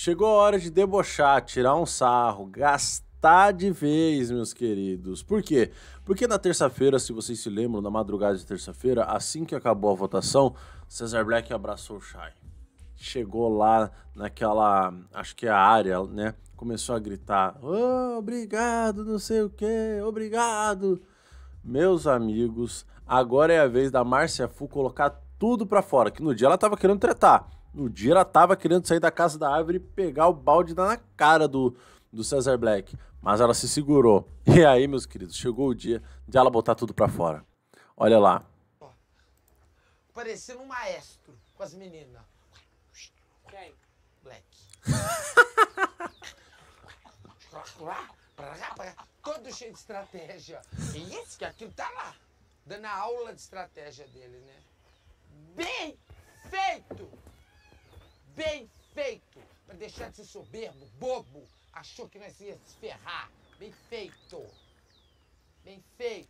Chegou a hora de debochar, tirar um sarro, gastar de vez, meus queridos. Por quê? Porque na terça-feira, se vocês se lembram, na madrugada de terça-feira, assim que acabou a votação, Cesar Black abraçou o Shai. Chegou lá naquela, acho que é a área, né? Começou a gritar: oh, obrigado, não sei o que, obrigado. Meus amigos, agora é a vez da Márcia Fu colocar tudo para fora. Que no dia ela tava querendo tretar. No dia ela tava querendo sair da casa da árvore e pegar o balde e dar na cara do, do Cesar Black. Mas ela se segurou. E aí, meus queridos, chegou o dia de ela botar tudo para fora. Olha lá. Parecendo um maestro com as meninas. Quem? Black. Todo cheio de estratégia. E isso que é aquilo tá lá. Dando a aula de estratégia dele, né? deixar de ser soberbo, bobo. Achou que nós ia se ferrar. Bem feito. Bem feito.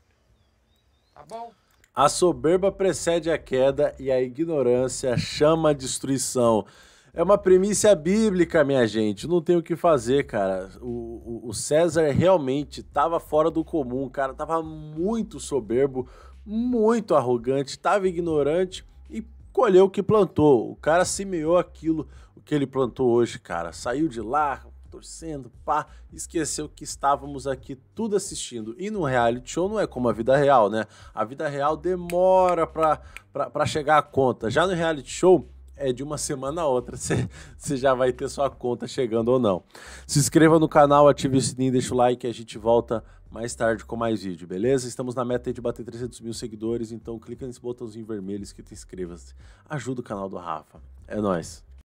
Tá bom? A soberba precede a queda e a ignorância chama a destruição. É uma premissa bíblica, minha gente. Não tem o que fazer, cara. O, o, o César realmente estava fora do comum, cara. Tava muito soberbo, muito arrogante, Tava ignorante e colheu o que plantou. O cara semeou aquilo o que ele plantou hoje, cara. Saiu de lá torcendo, pá, esqueceu que estávamos aqui tudo assistindo. E no reality show não é como a vida real, né? A vida real demora para chegar à conta. Já no reality show, é de uma semana a outra, você já vai ter sua conta chegando ou não. Se inscreva no canal, ative o sininho, deixa o like e a gente volta mais tarde com mais vídeo, beleza? Estamos na meta de bater 300 mil seguidores, então clica nesse botãozinho vermelho escrito inscreva-se. Ajuda o canal do Rafa. É nóis!